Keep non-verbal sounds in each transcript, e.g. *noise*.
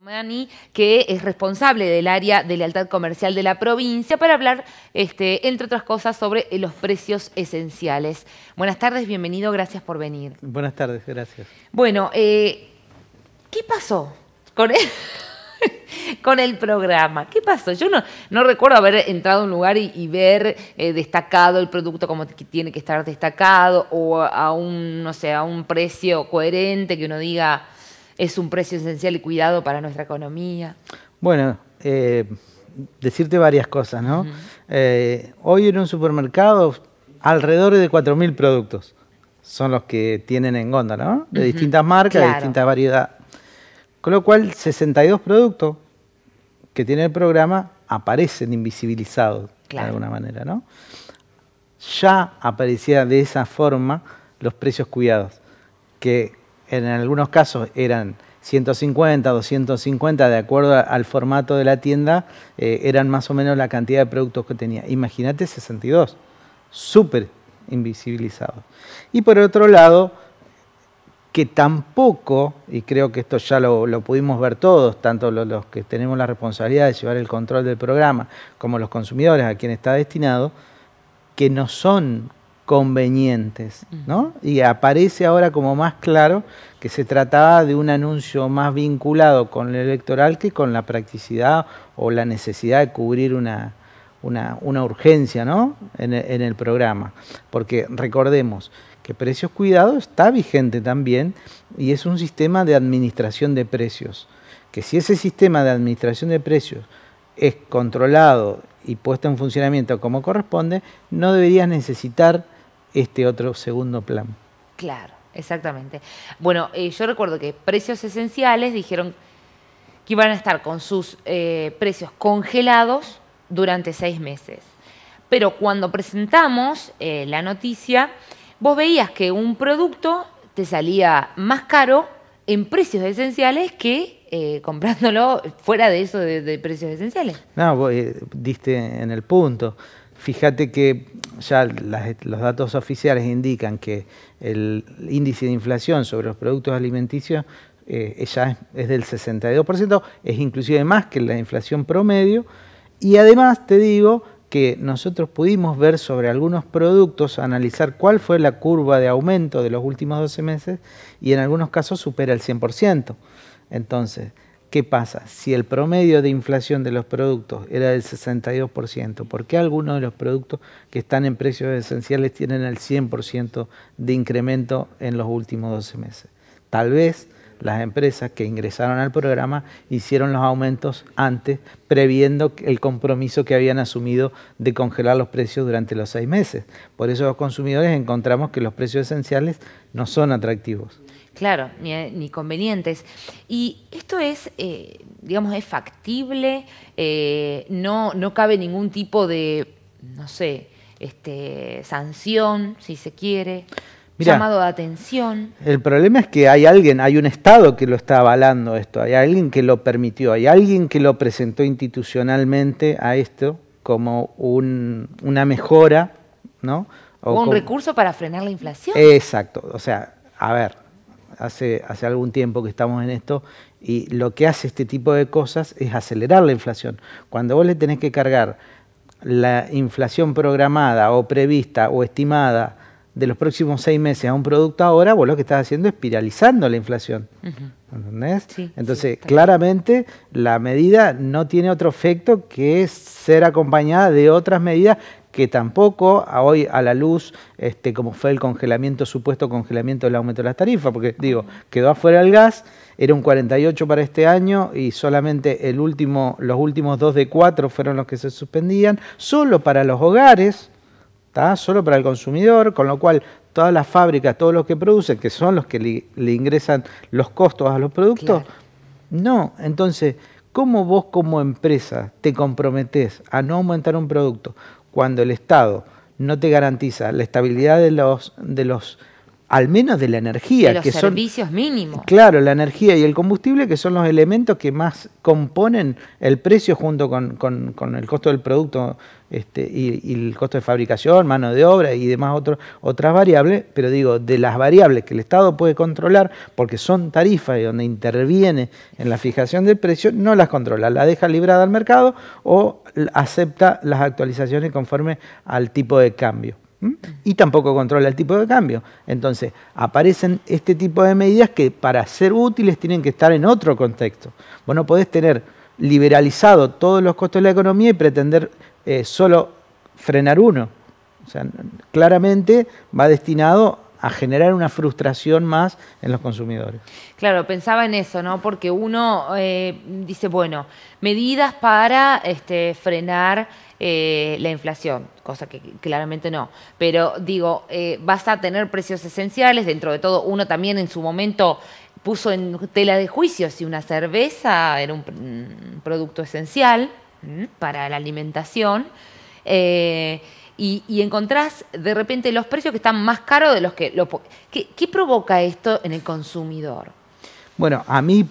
Mani, que es responsable del área de lealtad comercial de la provincia, para hablar, este, entre otras cosas, sobre eh, los precios esenciales. Buenas tardes, bienvenido, gracias por venir. Buenas tardes, gracias. Bueno, eh, ¿qué pasó con el, *laughs* con el programa? ¿Qué pasó? Yo no, no recuerdo haber entrado a un lugar y, ver eh, destacado el producto como que tiene que estar destacado o a un, no sé, a un precio coherente que uno diga es un precio esencial y cuidado para nuestra economía? Bueno, eh, decirte varias cosas, ¿no? Eh, hoy en un supermercado alrededor de 4.000 productos son los que tienen en góndola, De distintas marcas, de distintas variedades. Con lo cual, 62 productos que tiene el programa aparecen invisibilizados de alguna manera, ¿no? Ya aparecían de esa forma los precios cuidados, que en algunos casos eran 150, 250, de acuerdo al formato de la tienda, eh, eran más o menos la cantidad de productos que tenía. Imagínate 62, súper invisibilizado. Y por otro lado, que tampoco, y creo que esto ya lo, pudimos ver todos, tanto los, los, que tenemos la responsabilidad de llevar el control del programa como los consumidores a quien está destinado, que no son convenientes, ¿no? Y aparece ahora como más claro que se trataba de un anuncio más vinculado con el electoral que con la practicidad o la necesidad de cubrir una, una, urgencia, ¿no? En, e, en el programa. Porque recordemos que Precios Cuidados está vigente también y es un sistema de administración de precios. Que si ese sistema de administración de precios es controlado y puesto en funcionamiento como corresponde, no deberías necesitar este otro segundo plan. Claro, exactamente. Bueno, eh, yo recuerdo que precios esenciales dijeron que iban a estar con sus eh, precios congelados durante seis meses. Pero cuando presentamos eh, la noticia, vos veías que un producto te salía más caro en precios esenciales que comprándolo fuera de eso de, precios esenciales. No, vos diste en el punto fíjate que ya los datos oficiales indican que el índice de inflación sobre los productos alimenticios eh, ya es, es, del 62%, es inclusive más que la inflación promedio. Y además te digo que nosotros pudimos ver sobre algunos productos, analizar cuál fue la curva de aumento de los últimos 12 meses y en algunos casos supera el 100%. Entonces, ¿Qué pasa? Si el promedio de inflación de los productos era del 62%, ¿por qué algunos de los productos que están en precios esenciales tienen el 100% de incremento en los últimos 12 meses? Tal vez las empresas que ingresaron al programa hicieron los aumentos antes, previendo el compromiso que habían asumido de congelar los precios durante los seis meses. Por eso los consumidores encontramos que los precios esenciales no son atractivos. Claro, eh, ni, convenientes. Y esto es, eh, digamos, es factible, eh, no, no cabe ningún tipo de, no sé, este, sanción, si se quiere. llamado de atención. El problema es que hay alguien, hay un Estado que lo está avalando esto, hay alguien que lo permitió, hay alguien que lo presentó institucionalmente a esto como una mejora, ¿no? O, un recurso para frenar la inflación. Exacto, o sea, a ver, hace, hace algún tiempo que estamos en esto, y lo que hace este tipo de cosas es acelerar la inflación. Cuando vos le tenés que cargar la inflación programada o prevista o estimada de los próximos seis meses a un producto ahora, vos lo que estás haciendo es espiralizando la inflación. ¿Entendés? Entonces, claramente la medida no tiene otro efecto que ser acompañada de otras medidas que tampoco hoy a la luz, este, como fue el congelamiento, supuesto congelamiento del aumento de las tarifas, porque digo, quedó afuera el gas, era un 48 para este año y solamente el último, los últimos dos de cuatro fueron los que se suspendían, solo para los hogares, está solo para el consumidor, con lo cual todas las fábricas, todos los que producen, que son los que le, ingresan los costos a los productos, no, entonces... ¿Cómo vos como empresa te comprometés a no aumentar un producto? cuando el Estado no te garantiza la estabilidad de los, de los al menos de la energía. que los servicios mínimos. Claro, la energía y el combustible, que son los elementos que más componen el precio junto con, el costo del producto este, y, el costo de fabricación, mano de obra y demás otras variables. Pero digo, de las variables que el Estado puede controlar, porque son tarifas y donde interviene en la fijación del precio, no las controla, la deja librada al mercado o acepta las actualizaciones conforme al tipo de cambio y tampoco controla el tipo de cambio. Entonces, aparecen este tipo de medidas que para ser útiles tienen que estar en otro contexto. Vos no podés tener liberalizado todos los costos de la economía y pretender eh, solo frenar uno. O sea, claramente va destinado a generar una frustración más en los consumidores. Claro, pensaba en eso, ¿no? Porque uno eh, dice, bueno, medidas para este, frenar eh, la inflación, cosa que claramente no. Pero digo, eh, vas a tener precios esenciales, dentro de todo uno también en su momento puso en tela de juicio si una cerveza era un, producto esencial para la alimentación. Eh, y, encontrás de repente los precios que están más caros de los que... Lo, ¿qué, provoca esto en el consumidor? Bueno, a mí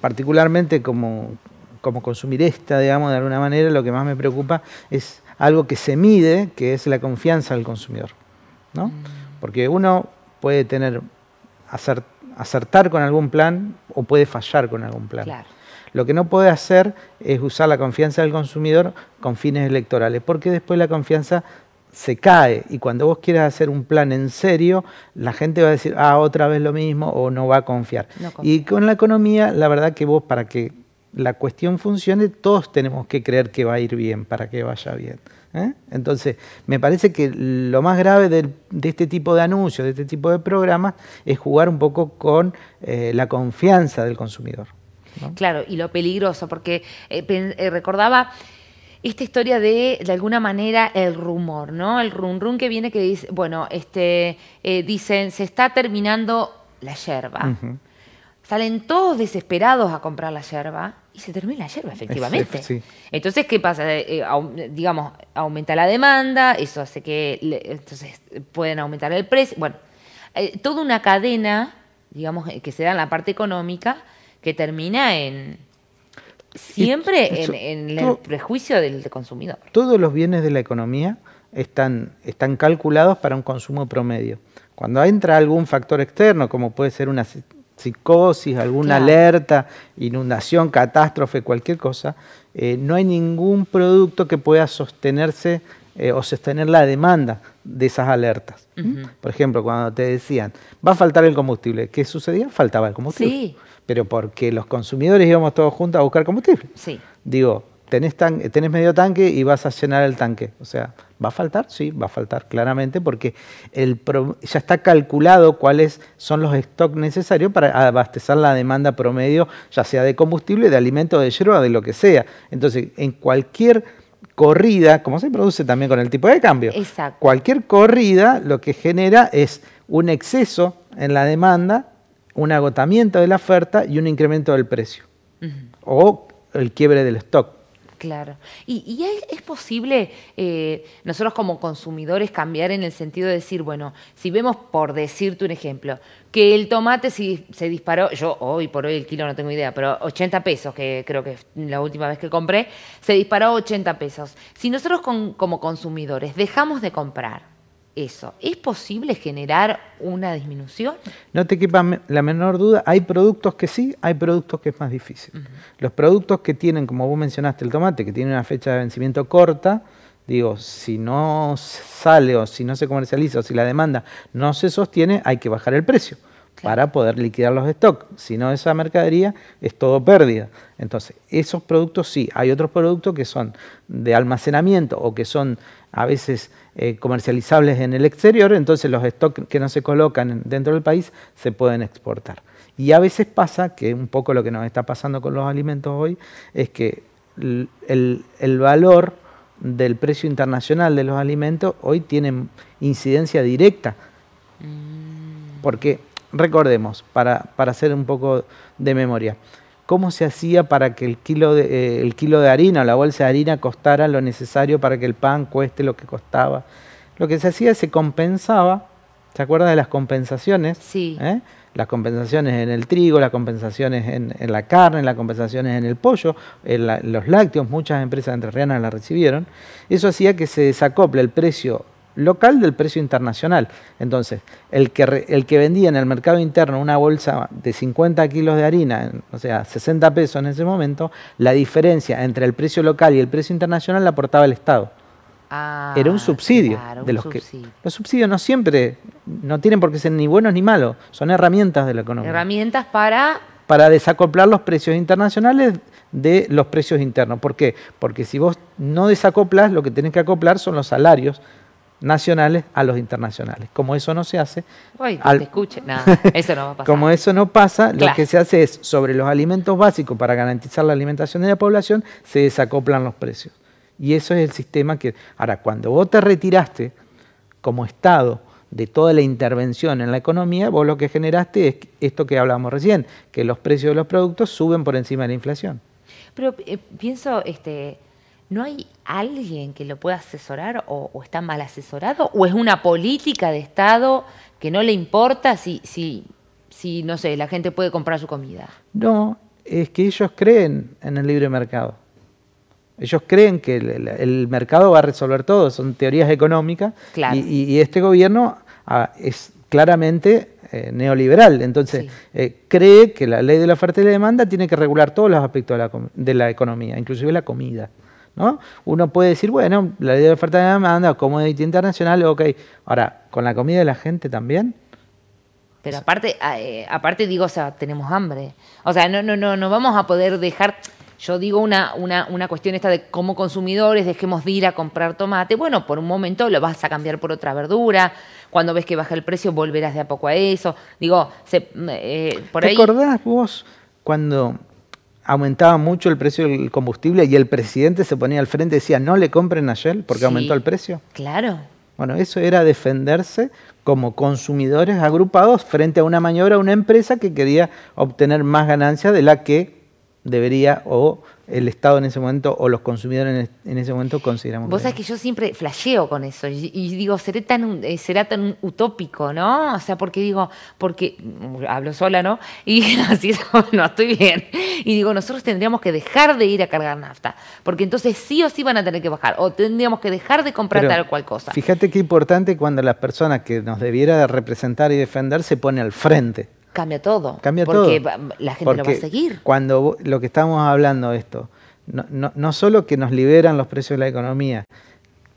particularmente como, como consumir esta, digamos, de alguna manera, lo que más me preocupa es algo que se mide, que es la confianza del consumidor. ¿no? Mm. Porque uno puede tener, acertar con algún plan o puede fallar con algún plan. Lo que no puede hacer es usar la confianza del consumidor con fines electorales, porque después la confianza se cae y cuando vos quieras hacer un plan en serio, la gente va a decir, ah, otra vez lo mismo o no va a confiar. y con la economía, la verdad que vos para que la cuestión funcione, todos tenemos que creer que va a ir bien para que vaya bien. ¿eh? Entonces, me parece que lo más grave de, este tipo de anuncios, de este tipo de programas, es jugar un poco con eh, la confianza del consumidor. Claro, y lo peligroso, porque eh, recordaba esta historia de, de alguna manera, el rumor, ¿no? El rum rum que viene que dice, bueno, este, dicen, se está terminando la yerba salen todos desesperados a comprar la yerba y se termina la yerba, efectivamente. Entonces, ¿qué pasa? Eh, eh, digamos, aumenta la demanda, eso hace que entonces pueden aumentar el precio. Bueno, eh, toda una cadena, digamos, que se da en la parte económica, que termina en siempre en, el prejuicio del consumidor. Todos los bienes de la economía están, están calculados para un consumo promedio. Cuando entra algún factor externo, como puede ser una psicosis, alguna alerta, inundación, catástrofe, cualquier cosa, eh, no hay ningún producto que pueda sostenerse eh, o sostener la demanda de esas alertas. Por ejemplo, cuando te decían, va a faltar el combustible, ¿qué sucedía? Faltaba el combustible. Sí. Pero porque los consumidores íbamos todos juntos a buscar combustible. Sí. Digo, tenés, medio tanque y vas a llenar el tanque. O sea, ¿va a faltar? Sí, va a faltar claramente porque el ya está calculado cuáles son los stocks necesarios para abastecer la demanda promedio, ya sea de combustible, de alimento, de hierba, de lo que sea. Entonces, en cualquier corrida, como se produce también con el tipo de cambio, cualquier corrida lo que genera es un exceso en la demanda, un agotamiento de la oferta y un incremento del precio. O el quiebre del stock Claro. ¿Y, es posible eh, nosotros como consumidores cambiar en el sentido de decir, bueno, si vemos, por decirte un ejemplo, que el tomate se disparó, yo hoy por hoy el kilo no tengo idea, pero 80 pesos, que creo que es la última vez que compré, se disparó 80 pesos. Si nosotros como consumidores dejamos de comprar, eso. ¿Es posible generar una disminución? No te quepa la menor duda, hay productos que sí, hay productos que es más difícil. Los productos que tienen, como vos mencionaste, el tomate, que tiene una fecha de vencimiento corta, digo, si no sale o si no se comercializa o si la demanda no se sostiene, hay que bajar el precio para poder liquidar los stocks. Si no, esa mercadería es todo pérdida. Entonces, esos productos sí. Hay otros productos que son de almacenamiento o que son a veces eh, comercializables en el exterior, entonces los stocks que no se colocan dentro del país se pueden exportar. Y a veces pasa, que un poco lo que nos está pasando con los alimentos hoy, es que el, valor del precio internacional de los alimentos hoy tiene incidencia directa. Mm. Porque recordemos, para, hacer un poco de memoria, ¿cómo se hacía para que el kilo, de, eh, el kilo de harina o la bolsa de harina costara lo necesario para que el pan cueste lo que costaba? Lo que se hacía es se compensaba, ¿se acuerdan de las compensaciones? Sí. ¿Eh? Las compensaciones en el trigo, las compensaciones en, la carne, las compensaciones en el pollo, en los lácteos, muchas empresas entrerrianas las recibieron. Eso hacía que se desacople el precio local del precio internacional. Entonces, el que, el que vendía en el mercado interno una bolsa de 50 kilos de harina, o sea, 60 pesos en ese momento, la diferencia entre el precio local y el precio internacional la aportaba el Estado. Ah, Era un subsidio los los subsidios no siempre no tienen por qué ser ni buenos ni malos, son herramientas de la economía. Herramientas para para desacoplar los precios internacionales de los precios internos. ¿Por qué? Porque si vos no desacoplas, lo que tenés que acoplar son los salarios nacionales a los internacionales. Como eso no se hace... Uy, al... te escuche. nada, eso no va a pasar. Como eso no pasa, lo que se hace es, sobre los alimentos básicos para garantizar la alimentación de la población, se desacoplan los precios. Y eso es el sistema que... Ahora, cuando vos te retiraste como Estado de toda la intervención en la economía, vos lo que generaste es esto que hablábamos recién, que los precios de los productos suben por encima de la inflación. Pero eh, pienso... este ¿No hay alguien que lo pueda asesorar o, está mal asesorado? ¿O es una política de Estado que no le importa si, si, si, no sé, la gente puede comprar su comida? No, es que ellos creen en el libre mercado. Ellos creen que el, mercado va a resolver todo, son teorías económicas. Y, este gobierno ah, es claramente eh, neoliberal. Entonces, eh, cree que la ley de la oferta y la demanda tiene que regular todos los aspectos de la, de la economía, inclusive la comida. ¿no? Uno puede decir, bueno, la idea de oferta y demanda, comodidad internacional, ok. Ahora, con la comida de la gente también. Pero aparte, ah, eh, aparte digo, o sea, tenemos hambre. O sea, no, no, no, no vamos a poder dejar. Yo digo una, una, una cuestión esta de como consumidores dejemos de ir a comprar tomate. Bueno, por un momento lo vas a cambiar por otra verdura. Cuando ves que baja el precio, volverás de a poco a eso. Digo, se, eh, por ahí. ¿Te vos cuando aumentaba mucho el precio del combustible y el presidente se ponía al frente y decía, no le compren a Shell porque aumentó el precio. Claro. Bueno, eso era defenderse como consumidores agrupados frente a una maniobra, una empresa que quería obtener más ganancias de la que debería o el Estado en ese momento o los consumidores en, ese momento consideramos. Vos sabés que yo siempre flasheo con eso y, digo, tan, eh, será tan utópico, ¿no? O sea, porque digo, porque mm, hablo sola, ¿no? Y *laughs* así no estoy bien. Y digo, nosotros tendríamos que dejar de ir a cargar nafta, porque entonces sí o sí van a tener que bajar, o tendríamos que dejar de comprar tal cual cosa. Fíjate qué importante cuando las personas que nos debiera representar y defender se pone al frente cambia todo. Cambia porque la gente lo va a seguir. Cuando lo que estamos hablando de esto, no, no, solo que nos liberan los precios de la economía,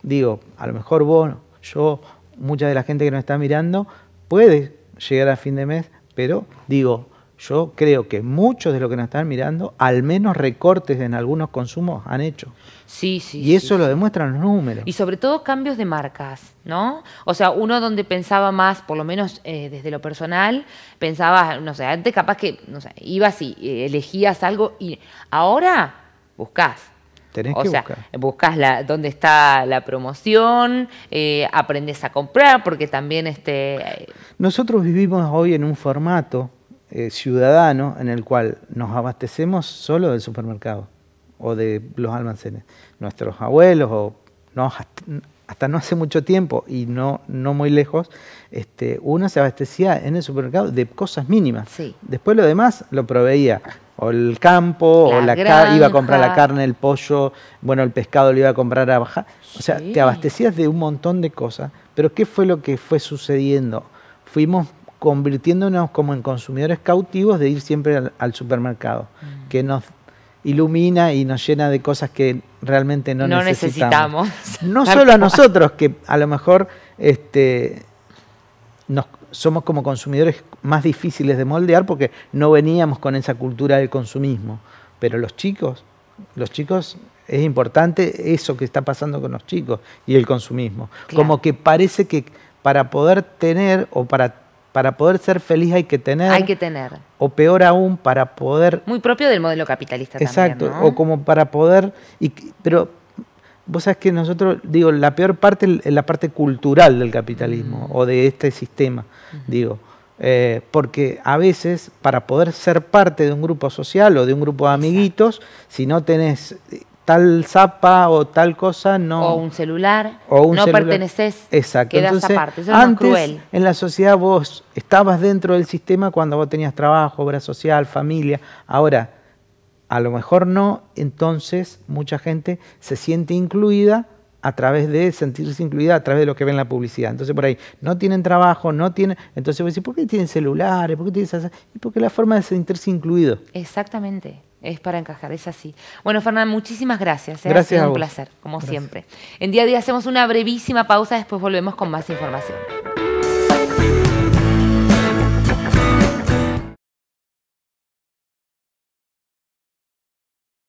digo, a lo mejor vos, yo, mucha de la gente que nos está mirando, puede llegar a fin de mes, pero digo, yo creo que muchos de los que nos están mirando, al menos recortes en algunos consumos han hecho. Sí, sí. Y eso lo demuestran los números. Y sobre todo cambios de marcas, ¿no? O sea, uno donde pensaba más, por lo menos eh, desde lo personal, pensaba, no sé, antes capaz que, no sé, ibas y eh, elegías algo y ahora buscás. Tenés o que sea, buscar. buscas la, dónde está la promoción, eh, aprendes a comprar, porque también este. Nosotros vivimos hoy en un formato eh, ciudadano en el cual nos abastecemos solo del supermercado o de los almacenes. Nuestros abuelos, o hasta no hace mucho tiempo y no, no muy lejos, este, uno se abastecía en el supermercado de cosas mínimas. Después lo demás lo proveía. O el campo, o la iba a comprar la carne, el pollo, bueno, el pescado lo iba a comprar a bajar. O sea, te abastecías de un montón de cosas. Pero ¿qué fue lo que fue sucediendo? Fuimos convirtiéndonos como en consumidores cautivos de ir siempre al, supermercado, mm. que nos ilumina y nos llena de cosas que realmente no, necesitamos. No *laughs* solo a nosotros, que a lo mejor este, nos, somos como consumidores más difíciles de moldear porque no veníamos con esa cultura del consumismo, pero los chicos, los chicos es importante eso que está pasando con los chicos y el consumismo. Como que parece que para poder tener o para para poder ser feliz hay que tener. Hay que tener. O peor aún, para poder. Muy propio del modelo capitalista Exacto, también, ¿no? o como para poder. pero vos sabes que nosotros, digo, la peor parte es la parte cultural del capitalismo mm. o de este sistema, digo. Eh, porque a veces, para poder ser parte de un grupo social o de un grupo de amiguitos, si no tenés tal zapa o tal cosa no. O un celular. O un no perteneces. Exacto. Quedas aparte. Eso antes, cruel. En la sociedad vos estabas dentro del sistema cuando vos tenías trabajo, obra social, familia. Ahora, a lo mejor no, entonces mucha gente se siente incluida a través de sentirse incluida a través de lo que ven la publicidad. Entonces por ahí no tienen trabajo, no tienen, entonces vos decís, ¿por qué tienen celulares? ¿Por qué tienen y porque la forma de sentirse incluido. Exactamente es para encajar, es así. Bueno, fernanda muchísimas gracias. ¿eh? Gracias. Ha sido un placer, como siempre. En día a día hacemos una brevísima pausa, después volvemos con más información.